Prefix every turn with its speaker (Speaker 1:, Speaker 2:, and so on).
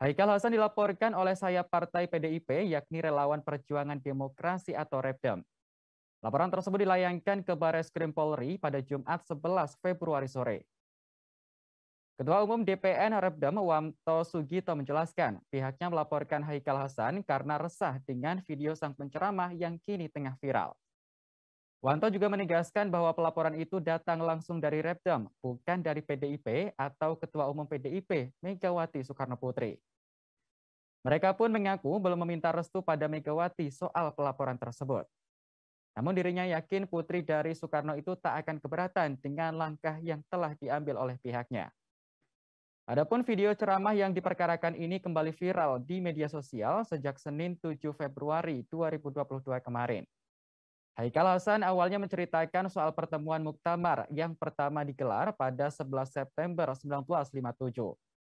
Speaker 1: Haikal Hasan dilaporkan oleh saya Partai PDIP, yakni Relawan Perjuangan Demokrasi atau Repdem. Laporan tersebut dilayangkan ke Bares Krim Polri pada Jumat 11 Februari sore. Ketua Umum DPN Repdem Wamto Sugito menjelaskan, pihaknya melaporkan Haikal Hasan karena resah dengan video sang penceramah yang kini tengah viral. Wanto juga menegaskan bahwa pelaporan itu datang langsung dari Repdam, bukan dari PDIP atau Ketua Umum PDIP, Megawati Soekarno Putri. Mereka pun mengaku belum meminta restu pada Megawati soal pelaporan tersebut. Namun dirinya yakin putri dari Soekarno itu tak akan keberatan dengan langkah yang telah diambil oleh pihaknya. Adapun video ceramah yang diperkarakan ini kembali viral di media sosial sejak Senin 7 Februari 2022 kemarin. Haikal Hasan awalnya menceritakan soal pertemuan muktamar yang pertama digelar pada 11 September 1957.